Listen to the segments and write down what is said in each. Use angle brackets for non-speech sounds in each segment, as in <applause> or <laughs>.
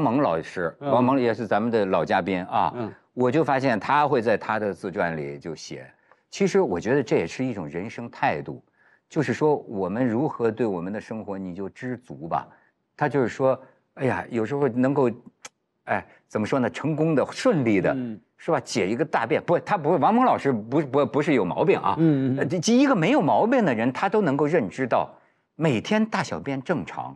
王蒙老师，王蒙也是咱们的老嘉宾啊。我就发现他会在他的自传里就写，其实我觉得这也是一种人生态度，就是说我们如何对我们的生活，你就知足吧。他就是说，哎呀，有时候能够，哎，怎么说呢？成功的、顺利的，是吧？解一个大便，不，他不，王蒙老师不是不不是有毛病啊。一个没有毛病的人，他都能够认知到每天大小便正常。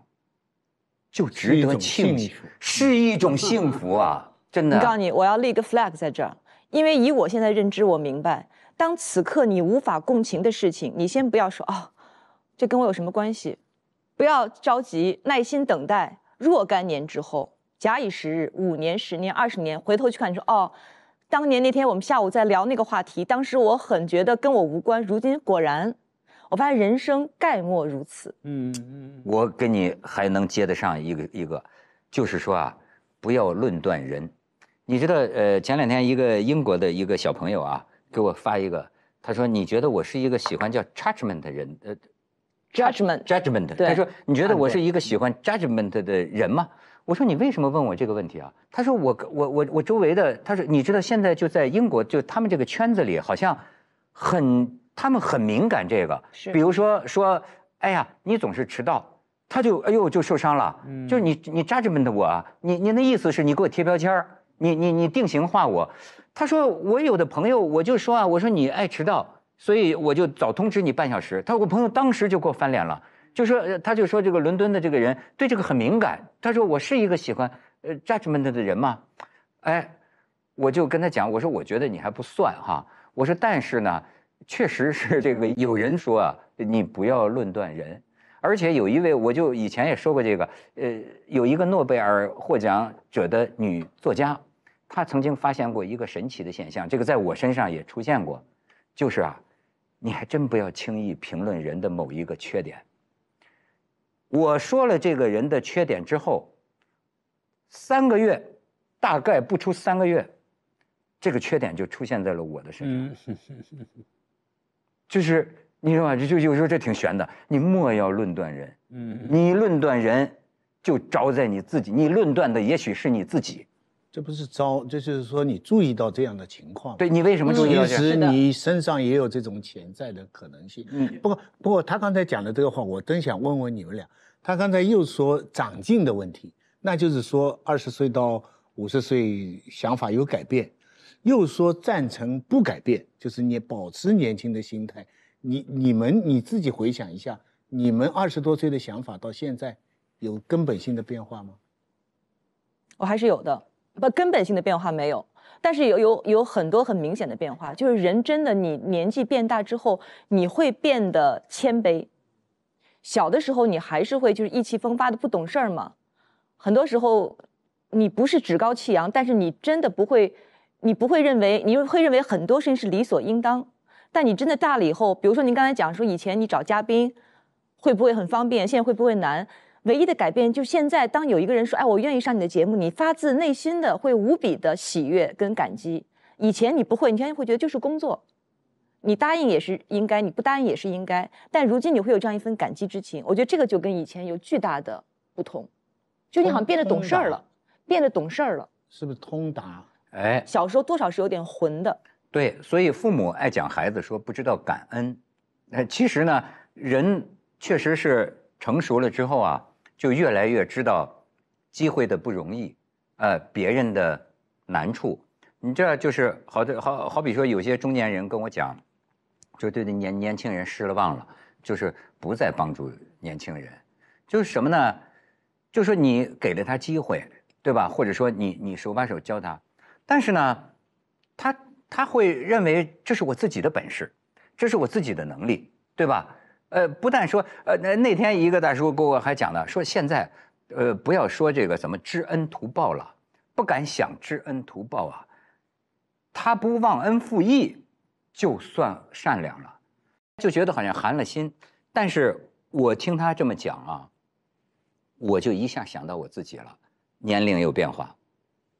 就值得庆幸，是一种幸福啊！真的，我告诉你，我要立个 flag 在这儿，因为以我现在认知，我明白，当此刻你无法共情的事情，你先不要说哦，这跟我有什么关系？不要着急，耐心等待若干年之后，假以时日，五年、十年、二十年，回头去看，你说哦，当年那天我们下午在聊那个话题，当时我很觉得跟我无关，如今果然。我发现人生概莫如此。嗯嗯嗯，我跟你还能接得上一个一个，就是说啊，不要论断人。你知道，呃，前两天一个英国的一个小朋友啊，给我发一个，他说：“你觉得我是一个喜欢叫 judgment 的人？呃，judgment，judgment。他说：你觉得我是一个喜欢 judgment 的人吗？我说：你为什么问我这个问题啊？他说：我我我我周围的，他说你知道现在就在英国，就他们这个圈子里好像很。”他们很敏感这个，比如说说，哎呀，你总是迟到，他就哎呦就受伤了，就是你你 judgment 我，你你的意思是你给我贴标签你你你定型化我，他说我有的朋友我就说啊，我说你爱迟到，所以我就早通知你半小时，他我朋友当时就给我翻脸了，就说他就说这个伦敦的这个人对这个很敏感，他说我是一个喜欢呃 judgment 的人嘛，哎，我就跟他讲，我说我觉得你还不算哈，我说但是呢。确实是这个，有人说啊，你不要论断人，而且有一位，我就以前也说过这个，呃，有一个诺贝尔获奖者的女作家，她曾经发现过一个神奇的现象，这个在我身上也出现过，就是啊，你还真不要轻易评论人的某一个缺点。我说了这个人的缺点之后，三个月，大概不出三个月，这个缺点就出现在了我的身上。<laughs> 就是，你知道吧？就有时候这挺悬的。你莫要论断人，嗯，你论断人，就招在你自己。你论断的也许是你自己，这不是招，这就是说你注意到这样的情况。对你为什么注意？到？其实你身上也有这种潜在的可能性。嗯，不过不过他刚才讲的这个话，我真想问问你们俩。他刚才又说长进的问题，那就是说二十岁到五十岁想法有改变。又说赞成不改变，就是你保持年轻的心态。你、你们、你自己回想一下，你们二十多岁的想法到现在有根本性的变化吗？我还是有的，不根本性的变化没有，但是有有有很多很明显的变化。就是人真的，你年纪变大之后，你会变得谦卑。小的时候你还是会就是意气风发的不懂事儿嘛，很多时候你不是趾高气扬，但是你真的不会。你不会认为，你会认为很多事情是理所应当。但你真的大了以后，比如说您刚才讲说，以前你找嘉宾会不会很方便，现在会不会难？唯一的改变就现在，当有一个人说：“哎，我愿意上你的节目”，你发自内心的会无比的喜悦跟感激。以前你不会，你现在会觉得就是工作，你答应也是应该，你不答应也是应该。但如今你会有这样一份感激之情，我觉得这个就跟以前有巨大的不同，就你好像变得懂事儿了，变得懂事儿了，是不是通达？哎，小时候多少是有点混的，对，所以父母爱讲孩子说不知道感恩，呃，其实呢，人确实是成熟了之后啊，就越来越知道机会的不容易，呃，别人的难处，你这就是好的，好好比说有些中年人跟我讲，就对这年年轻人失了望了，就是不再帮助年轻人，就是什么呢？就说你给了他机会，对吧？或者说你你手把手教他。但是呢，他他会认为这是我自己的本事，这是我自己的能力，对吧？呃，不但说，呃，那天一个大叔给我还讲呢，说现在，呃，不要说这个怎么知恩图报了，不敢想知恩图报啊，他不忘恩负义就算善良了，就觉得好像寒了心。但是我听他这么讲啊，我就一下想到我自己了，年龄有变化，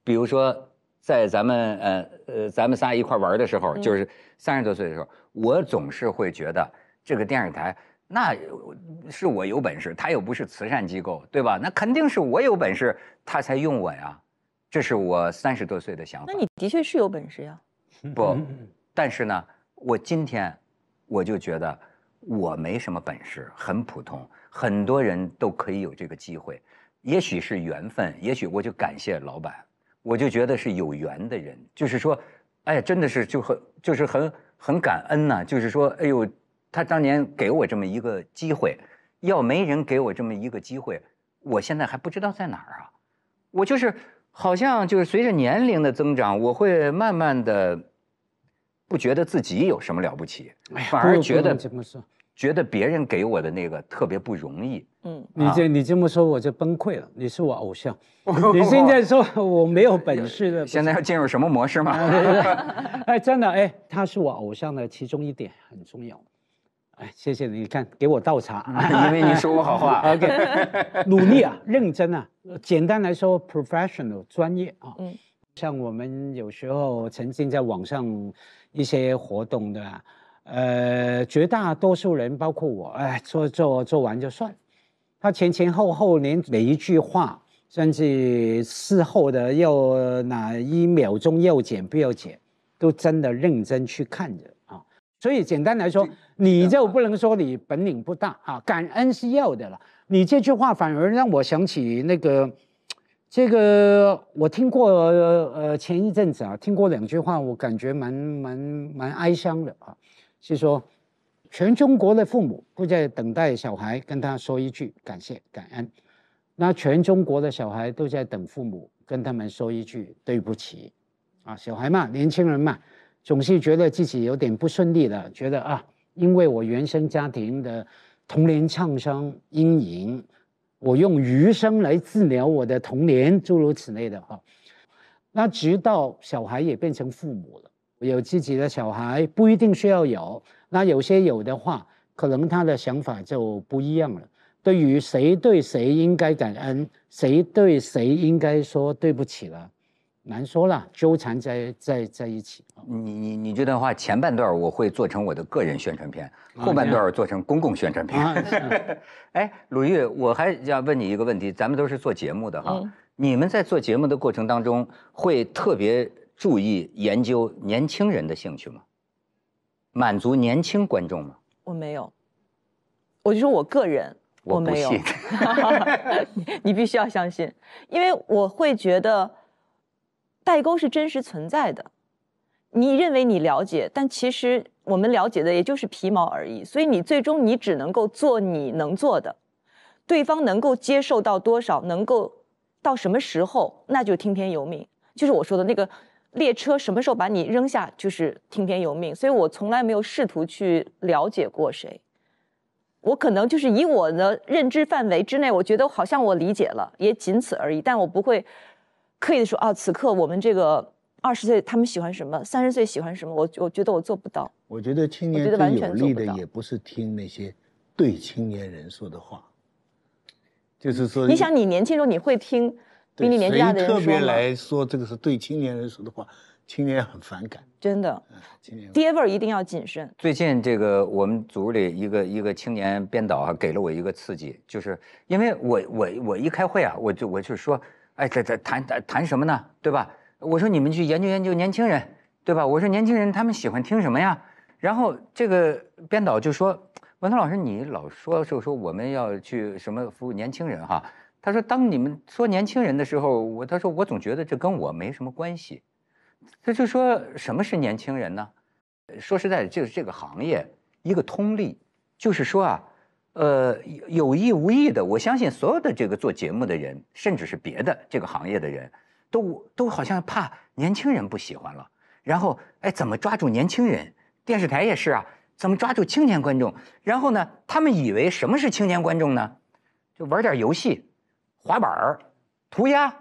比如说。在咱们呃呃，咱们仨一块玩的时候，就是三十多岁的时候，我总是会觉得这个电视台，那是我有本事，他又不是慈善机构，对吧？那肯定是我有本事，他才用我呀，这是我三十多岁的想法。那你的确是有本事呀，不，<laughs> 但是呢，我今天我就觉得我没什么本事，很普通，很多人都可以有这个机会，也许是缘分，也许我就感谢老板。我就觉得是有缘的人，就是说，哎，真的是就很就是很很感恩呐，就是说，哎呦，他当年给我这么一个机会，要没人给我这么一个机会，我现在还不知道在哪儿啊。我就是好像就是随着年龄的增长，我会慢慢的不觉得自己有什么了不起，反而觉得。觉得别人给我的那个特别不容易。嗯，你这你这么说我就崩溃了。你是我偶像，<laughs> 你现在说我没有本事的，现在要进入什么模式吗？<laughs> 哎，真的哎，他是我偶像的其中一点很重要。哎，谢谢你，你看给我倒茶，因为你说我好话。<laughs> OK，努力啊，认真啊，简单来说，professional 专业啊。嗯，像我们有时候曾经在网上一些活动的。呃，绝大多数人，包括我，哎，做做做完就算。他前前后后连每一句话，甚至事后的要哪一秒钟要剪不要剪，都真的认真去看着啊。所以简单来说，你就不能说你本领不大啊。感恩是要的了，你这句话反而让我想起那个，这个我听过，呃，前一阵子啊，听过两句话，我感觉蛮蛮蛮哀伤的啊。是说，全中国的父母都在等待小孩跟他说一句感谢感恩，那全中国的小孩都在等父母跟他们说一句对不起，啊，小孩嘛，年轻人嘛，总是觉得自己有点不顺利的，觉得啊，因为我原生家庭的童年创伤阴影，我用余生来治疗我的童年，诸如此类的哈，那直到小孩也变成父母了。有自己的小孩不一定需要有，那有些有的话，可能他的想法就不一样了。对于谁对谁应该感恩，谁对谁应该说对不起了，难说了，纠缠在在在一起。你你你觉得话前半段我会做成我的个人宣传片，后半段做成公共宣传片。<laughs> 哎，鲁豫，我还要问你一个问题，咱们都是做节目的哈，你们在做节目的过程当中会特别。注意研究年轻人的兴趣吗？满足年轻观众吗？我没有。我就说我个人，我有。你 <laughs> 你必须要相信，因为我会觉得，代沟是真实存在的。你认为你了解，但其实我们了解的也就是皮毛而已。所以你最终你只能够做你能做的，对方能够接受到多少，能够到什么时候，那就听天由命。就是我说的那个。列车什么时候把你扔下，就是听天由命。所以我从来没有试图去了解过谁。我可能就是以我的认知范围之内，我觉得好像我理解了，也仅此而已。但我不会刻意的说，啊，此刻我们这个二十岁他们喜欢什么，三十岁喜欢什么，我我觉得我做不到。我觉得青年的有力的也不是听那些对青年人说的话，就是说。你想，你年轻时候你会听。对，谁特别来说，这个是对青年人说的话，青年很反感，真的。青年爹味儿一定要谨慎。最近这个我们组里一个一个青年编导啊，给了我一个刺激，就是因为我我我一开会啊，我就我就说，哎，这这谈谈什么呢？对吧？我说你们去研究研究年轻人，对吧？我说年轻人他们喜欢听什么呀？然后这个编导就说：“文涛老师，你老说就说我们要去什么服务年轻人哈。”他说：“当你们说年轻人的时候，我他说我总觉得这跟我没什么关系。”他就说：“什么是年轻人呢？说实在的，就是这个行业一个通例，就是说啊，呃，有意无意的，我相信所有的这个做节目的人，甚至是别的这个行业的人，都都好像怕年轻人不喜欢了，然后哎，怎么抓住年轻人？电视台也是啊，怎么抓住青年观众？然后呢，他们以为什么是青年观众呢？就玩点游戏。”滑板儿、涂鸦，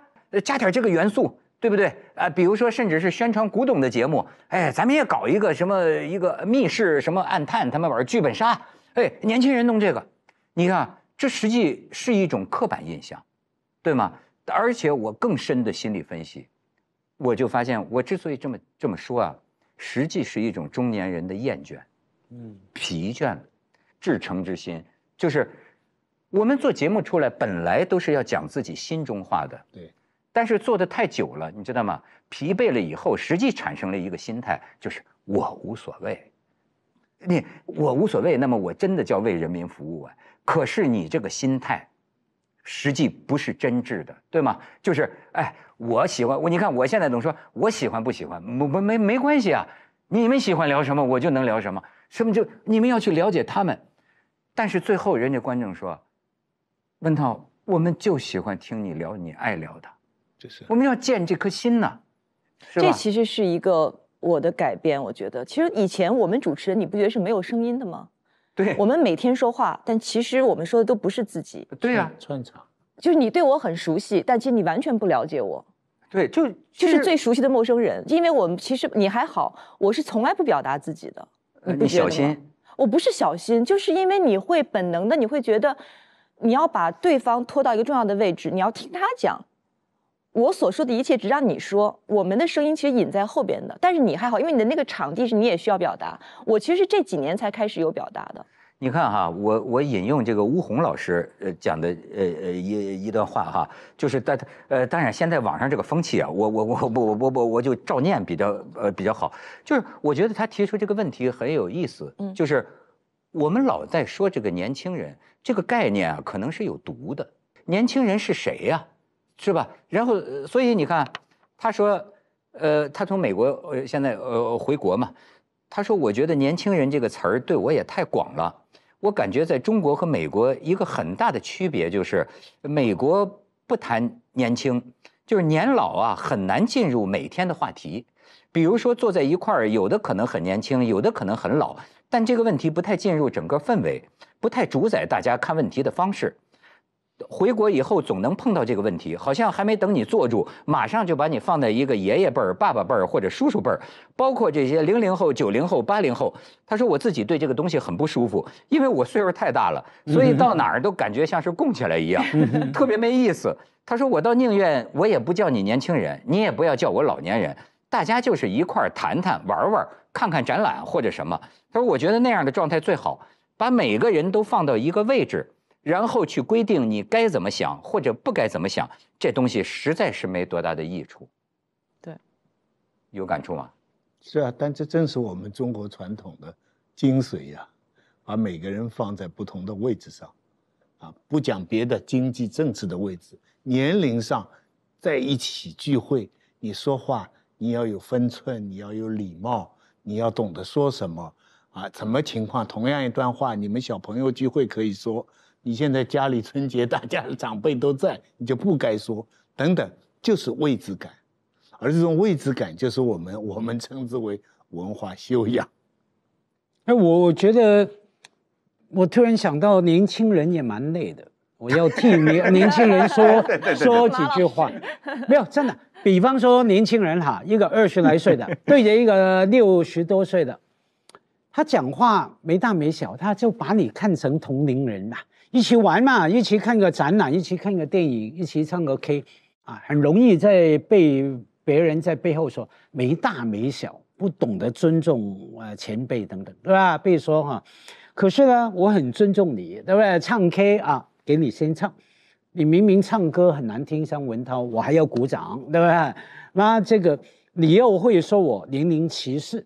加点这个元素，对不对啊？比如说，甚至是宣传古董的节目，哎，咱们也搞一个什么一个密室什么暗探，他们玩剧本杀，哎，年轻人弄这个，你看，这实际是一种刻板印象，对吗？而且我更深的心理分析，我就发现，我之所以这么这么说啊，实际是一种中年人的厌倦，嗯，疲倦，至诚之心就是。我们做节目出来本来都是要讲自己心中话的，对。但是做的太久了，你知道吗？疲惫了以后，实际产生了一个心态，就是我无所谓。你我无所谓，那么我真的叫为人民服务啊？可是你这个心态，实际不是真挚的，对吗？就是哎，我喜欢我，你看我现在总说我喜欢不喜欢，没没没关系啊。你们喜欢聊什么，我就能聊什么，什么就你们要去了解他们。但是最后人家观众说。文涛，我们就喜欢听你聊你爱聊的，就是我们要见这颗心呢，这其实是一个我的改变。我觉得，其实以前我们主持人，你不觉得是没有声音的吗？对，我们每天说话，但其实我们说的都不是自己。对呀，串场。就是你对我很熟悉，但其实你完全不了解我。对，就就是最熟悉的陌生人。因为我们其实你还好，我是从来不表达自己的，你小心。我不是小心，就是因为你会本能的，你会觉得。你要把对方拖到一个重要的位置，你要听他讲。我所说的一切只让你说，我们的声音其实隐在后边的。但是你还好，因为你的那个场地是你也需要表达。我其实这几年才开始有表达的。你看哈，我我引用这个吴红老师呃讲的呃呃一一段话哈，就是但呃当然现在网上这个风气啊，我我我我我我我就照念比较呃比较好，就是我觉得他提出这个问题很有意思，嗯，就是。我们老在说这个年轻人这个概念啊，可能是有毒的。年轻人是谁呀？是吧？然后，所以你看，他说，呃，他从美国呃现在呃回国嘛，他说，我觉得“年轻人”这个词儿对我也太广了。我感觉在中国和美国一个很大的区别就是，美国不谈年轻，就是年老啊，很难进入每天的话题。比如说坐在一块儿，有的可能很年轻，有的可能很老。但这个问题不太进入整个氛围，不太主宰大家看问题的方式。回国以后总能碰到这个问题，好像还没等你坐住，马上就把你放在一个爷爷辈儿、爸爸辈儿或者叔叔辈儿，包括这些零零后、九零后、八零后。他说：“我自己对这个东西很不舒服，因为我岁数太大了，所以到哪儿都感觉像是供起来一样，特别没意思。”他说：“我倒宁愿我也不叫你年轻人，你也不要叫我老年人，大家就是一块儿谈谈、玩玩、看看展览或者什么。”他说：“我觉得那样的状态最好，把每个人都放到一个位置，然后去规定你该怎么想或者不该怎么想，这东西实在是没多大的益处。”对，有感触吗？是啊，但这正是我们中国传统的精髓呀！把每个人放在不同的位置上，啊，不讲别的，经济、政治的位置，年龄上在一起聚会，你说话你要有分寸，你要有礼貌，你要懂得说什么。啊，什么情况？同样一段话，你们小朋友聚会可以说；你现在家里春节，大家长辈都在，你就不该说。等等，就是位置感，而这种位置感，就是我们我们称之为文化修养。哎，我我觉得，我突然想到，年轻人也蛮累的，我要替年年轻人说 <laughs> 说几句话。没有，真的，比方说，年轻人哈，一个二十来岁的，对着一个六十多岁的。他讲话没大没小，他就把你看成同龄人嘛，一起玩嘛，一起看个展览，一起看个电影，一起唱个 K，啊，很容易在被别人在背后说没大没小，不懂得尊重呃前辈等等，对吧？被说哈，可是呢，我很尊重你，对不对？唱 K 啊，给你先唱，你明明唱歌很难听，像文涛，我还要鼓掌，对不对？那这个你又会说我年龄歧视。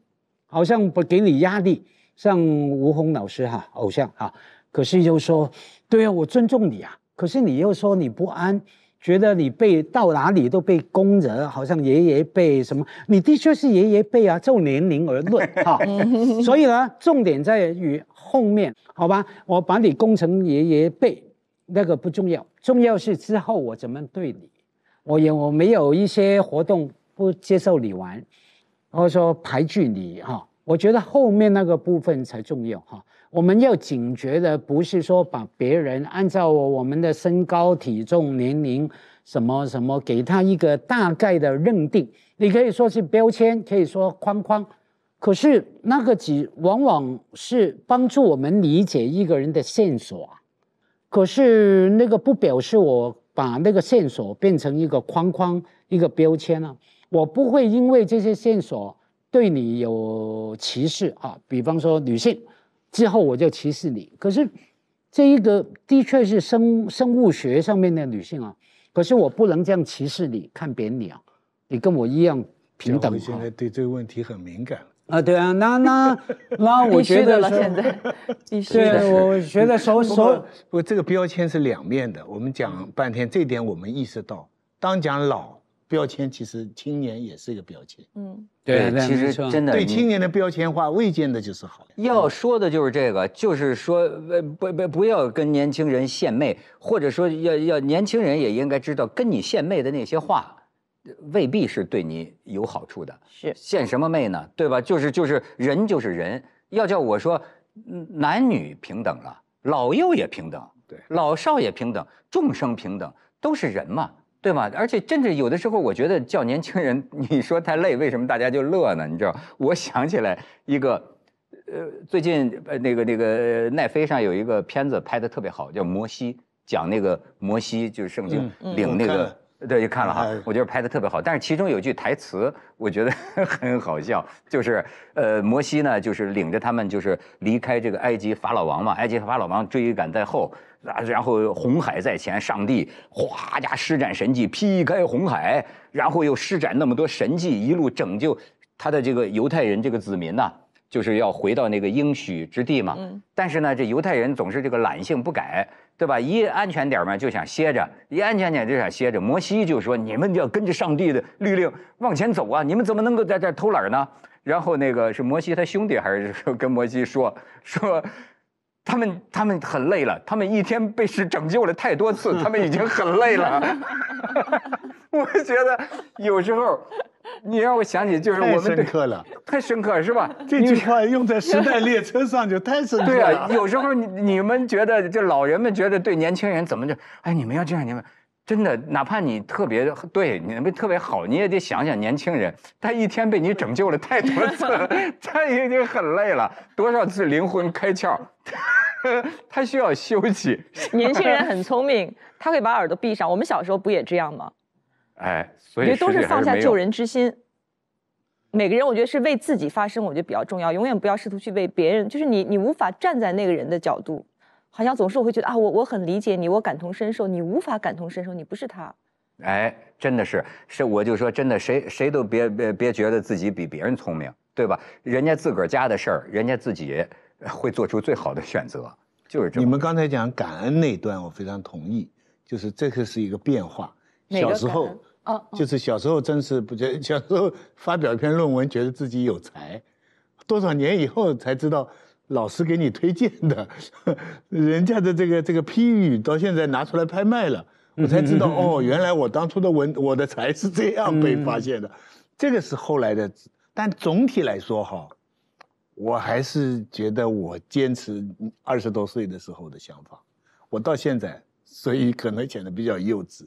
好像不给你压力，像吴宏老师哈，偶像哈。可是又说，对啊，我尊重你啊。可是你又说你不安，觉得你被到哪里都被攻着，好像爷爷辈什么。你的确是爷爷辈啊，就年龄而论哈。<laughs> 所以呢，重点在于后面，好吧？我把你攻成爷爷辈，那个不重要，重要是之后我怎么对你，我有我没有一些活动不接受你玩。或者说排距离哈，我觉得后面那个部分才重要哈。我们要警觉的，不是说把别人按照我们的身高、体重、年龄什么什么，给他一个大概的认定。你可以说是标签，可以说框框，可是那个只往往是帮助我们理解一个人的线索，可是那个不表示我把那个线索变成一个框框、一个标签了。我不会因为这些线索对你有歧视啊，比方说女性，之后我就歧视你。可是这一个的确是生生物学上面的女性啊，可是我不能这样歧视你，看扁你啊。你跟我一样平等。我现在对这个问题很敏感啊，对啊，那那那我觉得了，现是，对，我觉得所所，不这个标签是两面的。我们讲半天，这点我们意识到，当讲老。标签其实青年也是一个标签，嗯，对，其实真的对青年的标签化未见得就是好的。要说的就是这个，就是说不不不要跟年轻人献媚，或者说要要年轻人也应该知道，跟你献媚的那些话，未必是对你有好处的。是献什么媚呢？对吧？就是就是人就是人，要叫我说男女平等了，老幼也平等，对，老少也平等，众生平等，都是人嘛。对吗？而且，甚至有的时候，我觉得叫年轻人，<laughs> 你说太累，为什么大家就乐呢？你知道，我想起来一个，呃，最近呃那个那个奈飞上有一个片子拍的特别好，叫《摩西》，讲那个摩西就是圣经领那个，对，看了哈，我觉得拍的特别好。但是其中有一句台词，我觉得 <laughs> 很好笑，就是呃，摩西呢，就是领着他们就是离开这个埃及法老王嘛，埃及法老王追赶在后。啊，然后红海在前，上帝哗家施展神迹劈开红海，然后又施展那么多神迹，一路拯救他的这个犹太人这个子民呐，就是要回到那个应许之地嘛。但是呢，这犹太人总是这个懒性不改，对吧？一安全点嘛就想歇着，一安全点就想歇着。摩西就说：“你们要跟着上帝的律令往前走啊！你们怎么能够在这偷懒呢？”然后那个是摩西他兄弟还是跟摩西说说。他们他们很累了，他们一天被是拯救了太多次，<laughs> 他们已经很累了。<laughs> 我觉得有时候你让我想起就是我们太深刻了，太深刻是吧？这句话用在时代列车上就太深刻了。对啊，有时候你你们觉得就老人们觉得对年轻人怎么就哎你们要这样你们。真的，哪怕你特别对你特别好，你也得想想年轻人，他一天被你拯救了太多次，<laughs> 他已经很累了，多少次灵魂开窍，<laughs> 他需要休息。年轻人很聪明，他会把耳朵闭上。我们小时候不也这样吗？哎，所以都是放下救人之心。每个人，我觉得是为自己发声，我觉得比较重要。永远不要试图去为别人，就是你，你无法站在那个人的角度。好像总是我会觉得啊，我我很理解你，我感同身受，你无法感同身受，你不是他。哎，真的是，是我就说真的，谁谁都别别别觉得自己比别人聪明，对吧？人家自个儿家的事儿，人家自己会做出最好的选择，就是这你们刚才讲感恩那段，我非常同意，就是这个是一个变化。小时候就是小时候真是不觉，小时候发表一篇论文，觉得自己有才，多少年以后才知道。老师给你推荐的，<laughs> 人家的这个这个批语到现在拿出来拍卖了，我才知道哦，原来我当初的文我的才是这样被发现的，这个是后来的。但总体来说哈，我还是觉得我坚持二十多岁的时候的想法，我到现在，所以可能显得比较幼稚。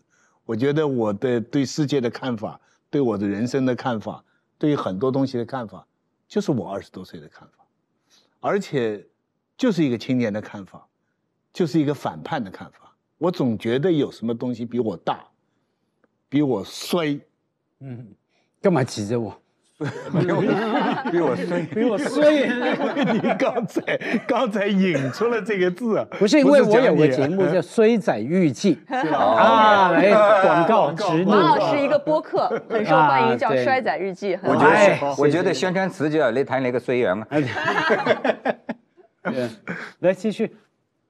我觉得我的对世界的看法，对我的人生的看法，对于很多东西的看法，就是我二十多岁的看法。而且，就是一个青年的看法，就是一个反叛的看法。我总觉得有什么东西比我大，比我衰，嗯，干嘛挤着我？<laughs> 比我衰，比我衰。<laughs> <laughs> 你刚才刚才引出了这个字，不是因为我有个节目叫《衰仔日记》啊，广告植入。王老师一个播客很受欢迎，叫《衰仔日记》。我觉得，我觉得宣传词就要来谈那个随缘嘛。来继续，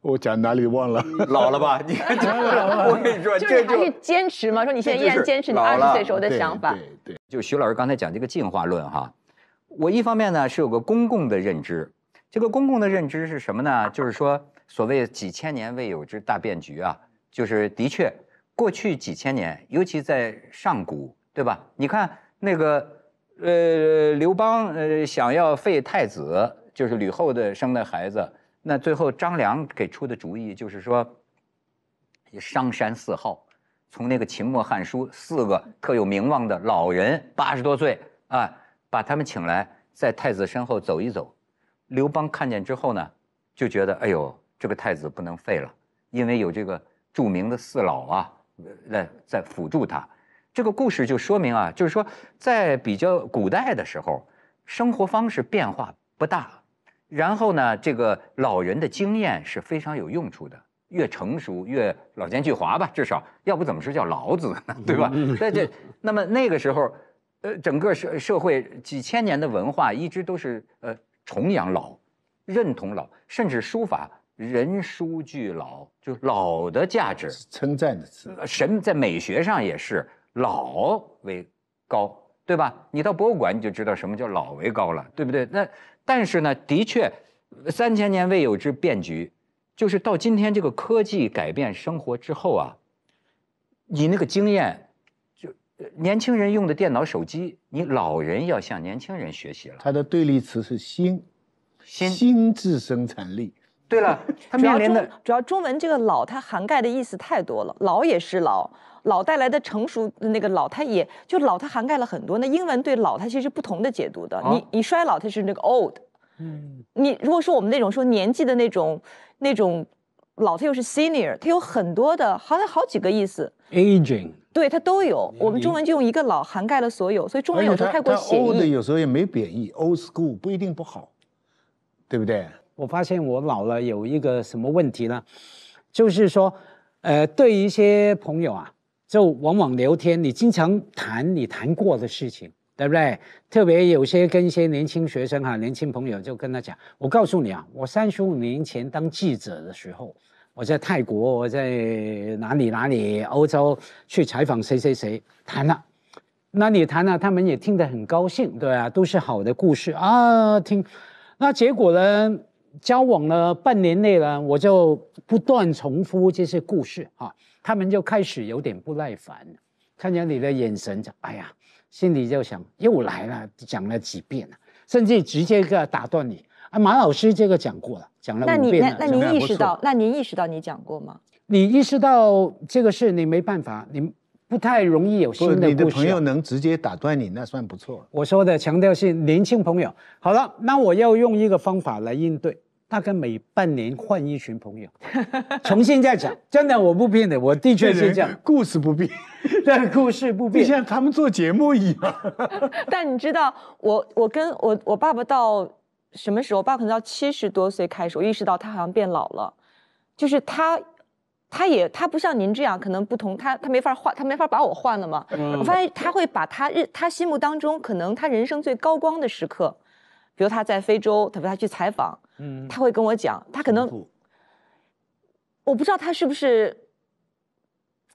我讲哪里忘了？老了吧？你看，我跟你说，就是坚持嘛。说你现在依然坚持你二十岁时候的想法。对对。就徐老师刚才讲这个进化论哈，我一方面呢是有个公共的认知，这个公共的认知是什么呢？就是说所谓几千年未有之大变局啊，就是的确过去几千年，尤其在上古，对吧？你看那个呃刘邦呃想要废太子，就是吕后的生的孩子，那最后张良给出的主意就是说商山四皓。从那个秦末汉书四个特有名望的老人八十多岁啊，把他们请来在太子身后走一走，刘邦看见之后呢，就觉得哎呦这个太子不能废了，因为有这个著名的四老啊来在辅助他。这个故事就说明啊，就是说在比较古代的时候，生活方式变化不大，然后呢，这个老人的经验是非常有用处的。越成熟越老奸巨猾吧，至少要不怎么说叫老子呢，<laughs> 对吧？那这 <laughs> 那么那个时候，呃，整个社社会几千年的文化一直都是呃崇养老，认同老，甚至书法人书俱老，就是老的价值称赞的词。神在美学上也是老为高，对吧？你到博物馆你就知道什么叫老为高了，对不对？那但是呢，的确三千年未有之变局。就是到今天这个科技改变生活之后啊，你那个经验，就年轻人用的电脑、手机，你老人要向年轻人学习了。它的对立词是新，新新智生产力。对了，<laughs> 他面临的主要中文这个“老”，它涵盖的意思太多了。老也是老，老带来的成熟那个老，它也就老，它涵盖了很多。那英文对老，它其实不同的解读的。你你衰老，它是那个 old。嗯，你如果说我们那种说年纪的那种，那种老，他又是 senior，他有很多的好像好几个意思。aging，对它都有，我们中文就用一个“老”涵盖了所有，所以中文有时候太过新。意。old 有时候也没贬义，old school 不一定不好，对不对？我发现我老了有一个什么问题呢？就是说，呃，对一些朋友啊，就往往聊天，你经常谈你谈过的事情。对不对？特别有些跟一些年轻学生哈，年轻朋友就跟他讲，我告诉你啊，我三十五年前当记者的时候，我在泰国，我在哪里哪里欧洲去采访谁谁谁谈了，那你谈了，他们也听得很高兴，对啊，都是好的故事啊，听。那结果呢？交往了半年内呢，我就不断重复这些故事啊，他们就开始有点不耐烦，看见你的眼神就哎呀。心里就想又来了，讲了几遍了，甚至直接一个打断你啊！马老师这个讲过了，讲了五遍了。那您那您意识到？那您意识到你讲过吗？你意识到这个事，你没办法，你不太容易有新的故事。你的朋友能直接打断你，那算不错。我说的强调是年轻朋友。好了，那我要用一个方法来应对。大概每半年换一群朋友，<laughs> 重新再讲。真的，我不变的，我的确是这样。故事不变，但 <laughs> 故事不变。像他们做节目一样。<laughs> 但你知道，我我跟我我爸爸到什么时候？我爸可能到七十多岁开始，我意识到他好像变老了。就是他，他也他不像您这样，可能不同。他他没法换，他没法把我换了嘛。我发现他会把他日他心目当中可能他人生最高光的时刻，比如他在非洲，他他去采访。嗯，他会跟我讲，他可能，我不知道他是不是，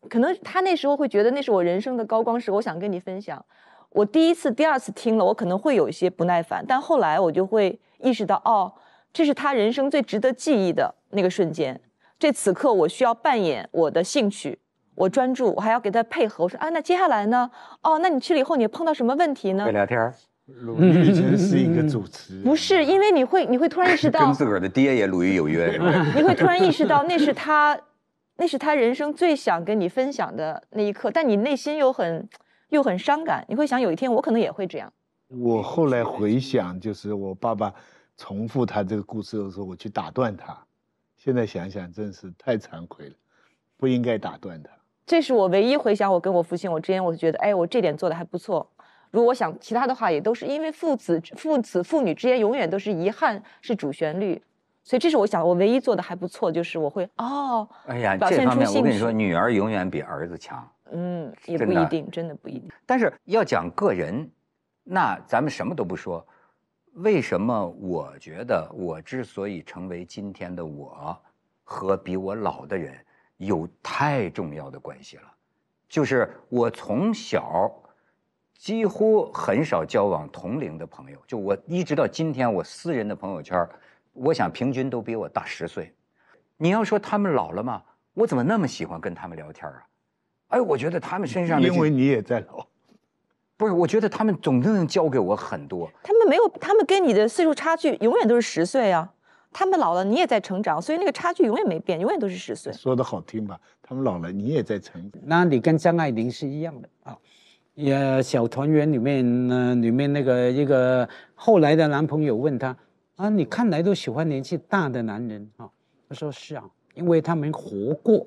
可能他那时候会觉得那是我人生的高光时我想跟你分享。我第一次、第二次听了，我可能会有一些不耐烦，但后来我就会意识到，哦，这是他人生最值得记忆的那个瞬间。这此刻我需要扮演我的兴趣，我专注，我还要给他配合。我说啊，那接下来呢？哦，那你去了以后，你碰到什么问题呢？聊天。鲁豫真是一个主持。<laughs> 不是，因为你会，你会突然意识到，跟自个儿的爹也鲁豫有约 <laughs> 你会突然意识到，那是他，<laughs> 那是他人生最想跟你分享的那一刻，但你内心又很，又很伤感。你会想，有一天我可能也会这样。我后来回想，就是我爸爸重复他这个故事的时候，我去打断他。现在想想，真是太惭愧了，不应该打断他。这是我唯一回想，我跟我父亲，我之前我觉得，哎，我这点做的还不错。如果想其他的话，也都是因为父子、父子、父女之间永远都是遗憾是主旋律，所以这是我想我唯一做的还不错，就是我会哦，哎呀，这方面我跟你说，女儿永远比儿子强，嗯，也不一定，真的不一定。但是要讲个人，那咱们什么都不说，为什么我觉得我之所以成为今天的我，和比我老的人有太重要的关系了？就是我从小。几乎很少交往同龄的朋友，就我一直到今天，我私人的朋友圈我想平均都比我大十岁。你要说他们老了吗？我怎么那么喜欢跟他们聊天啊？哎，我觉得他们身上因为你也在老，不是？我觉得他们总能教给我很多。他们没有，他们跟你的岁数差距永远都是十岁啊。他们老了，你也在成长，所以那个差距永远没变，永远都是十岁。说的好听吧，他们老了，你也在成。长。那你跟张爱玲是一样的啊。也小团圆里面，呢，里面那个一个后来的男朋友问他，啊，你看来都喜欢年纪大的男人哈？他说是啊，因为他们活过，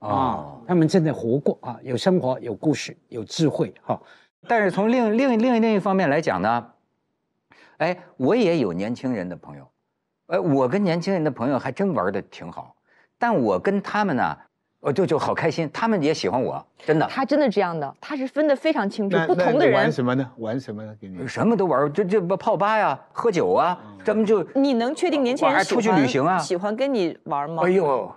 啊，他们真的活过啊，有生活，有故事，有智慧哈。但是从另另另另一方面来讲呢，哎，我也有年轻人的朋友，哎，我跟年轻人的朋友还真玩的挺好，但我跟他们呢。我就就好开心，他们也喜欢我，真的。他真的这样的，他是分的非常清楚，不同的人玩什么呢？玩什么呢？给你？什么都玩，就这不泡吧呀，喝酒啊，他们就你能确定年轻人出去旅行啊，喜欢跟你玩吗？哎呦，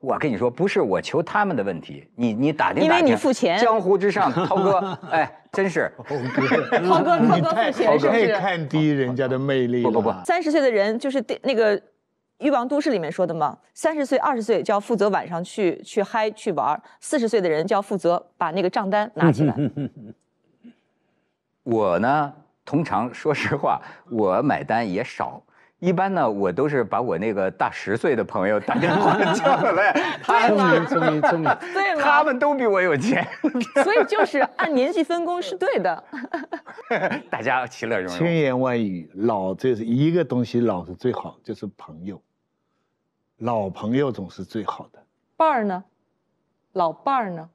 我跟你说，不是我求他们的问题，你你打听打听，因为你付钱。江湖之上，涛哥，<laughs> 哎，真是 <laughs> 涛哥，涛哥，付你太看低人家的魅力了。不不不，三十岁的人就是那个。欲望都市里面说的嘛，三十岁、二十岁就要负责晚上去去嗨去玩四十岁的人就要负责把那个账单拿起来。<laughs> 我呢，通常说实话，我买单也少，一般呢，我都是把我那个大十岁的朋友打电话叫来，<laughs> 他们聪明聪明，对 <laughs> 他们都比我有钱，所以就是按年纪分工是对的。大家其乐融融，千言万语，老就是一个东西，老是最好，就是朋友。老朋友总是最好的。伴儿呢？老伴儿呢？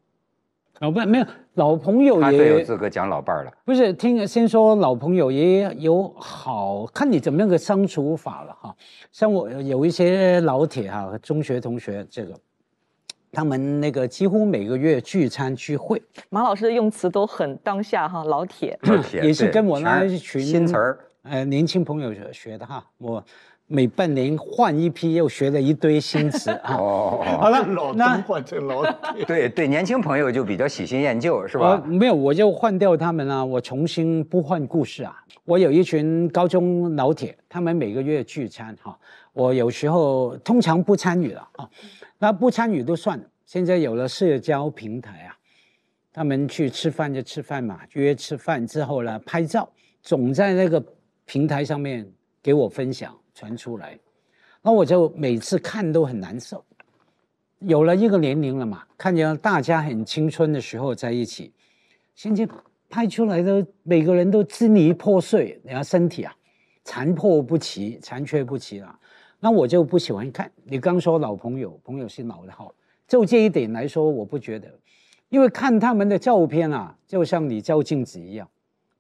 老伴没有老朋友。他最有资格讲老伴儿了。不是，听先说老朋友也有好看，你怎么样个相处法了哈？像我有一些老铁哈，中学同学这个，他们那个几乎每个月聚餐聚会。马老师的用词都很当下哈，老铁，老铁也是跟我那一群新词儿，呃，年轻朋友学的哈，我。每半年换一批，又学了一堆新词。<laughs> 哦，好了，老铁换成老铁。对对，年轻朋友就比较喜新厌旧，是吧？没有，我就换掉他们了。我重新不换故事啊。我有一群高中老铁，他们每个月聚餐哈。我有时候通常不参与了啊。那不参与都算。了。现在有了社交平台啊，他们去吃饭就吃饭嘛，约吃饭之后呢拍照，总在那个平台上面。给我分享传出来，那我就每次看都很难受。有了一个年龄了嘛，看见大家很青春的时候在一起，现在拍出来的每个人都支离破碎，然后身体啊残破不齐、残缺不齐了。那我就不喜欢看。你刚说老朋友，朋友是老的好，就这一点来说，我不觉得，因为看他们的照片啊，就像你照镜子一样，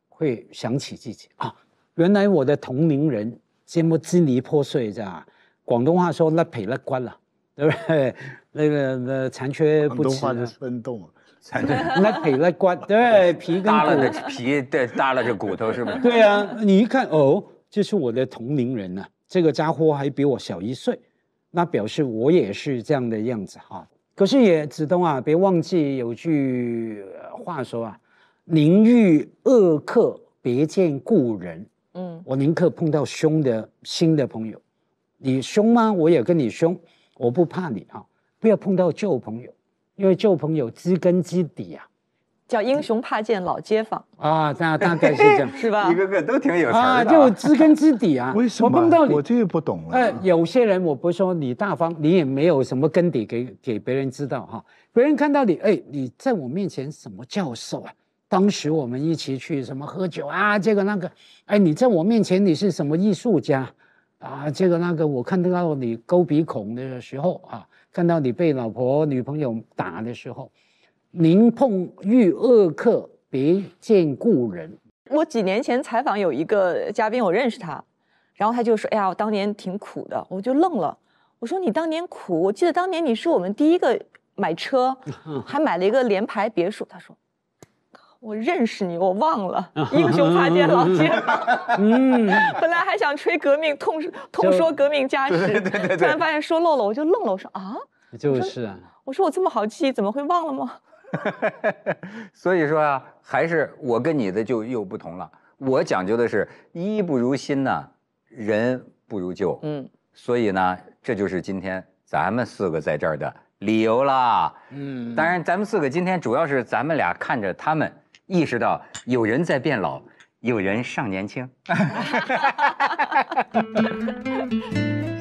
会想起自己啊。原来我的同龄人这么支离破碎，这样广东话说“那皮那骨了”，对不对？那个呃残缺不齐。广东话的生动。残缺。那皮那骨，对皮跟。耷拉着皮，对耷了着骨头，是吗？对啊，你一看哦，这是我的同龄人呢。这个家伙还比我小一岁，那表示我也是这样的样子哈。可是也子东啊，别忘记有句话说啊：“宁遇恶客，别见故人。”嗯，我宁可碰到凶的新的朋友，你凶吗？我也跟你凶，我不怕你啊！不要碰到旧朋友，因为旧朋友知根知底啊。叫英雄怕见老街坊啊，大大概是这样，<laughs> 是吧？一个个都挺有啊，就知根知底啊。为什么我碰到你，我这也不懂了。有些人，我不是说你大方，你也没有什么根底给给别人知道哈。别人看到你，哎，你在我面前什么教授啊？当时我们一起去什么喝酒啊？这个那个，哎，你在我面前你是什么艺术家啊？这个那个，我看到你勾鼻孔的时候啊，看到你被老婆女朋友打的时候，宁碰遇恶客，别见故人。我几年前采访有一个嘉宾，我认识他，然后他就说：“哎呀，我当年挺苦的。”我就愣了，我说：“你当年苦？我记得当年你是我们第一个买车，<laughs> 还买了一个联排别墅。”他说。我认识你，我忘了。英雄怕见老街 <laughs> 嗯，<laughs> 本来还想吹革命，痛痛说革命家史，对对对，突然发现说漏了，我就愣了。我说啊，<laughs> 就是。我说我这么好记，怎么会忘了吗？所以说啊，还是我跟你的就又不同了。我讲究的是衣不如新呢，人不如旧。嗯，所以呢，这就是今天咱们四个在这儿的理由啦。嗯，当然，咱们四个今天主要是咱们俩看着他们。意识到有人在变老，有人尚年轻。<laughs>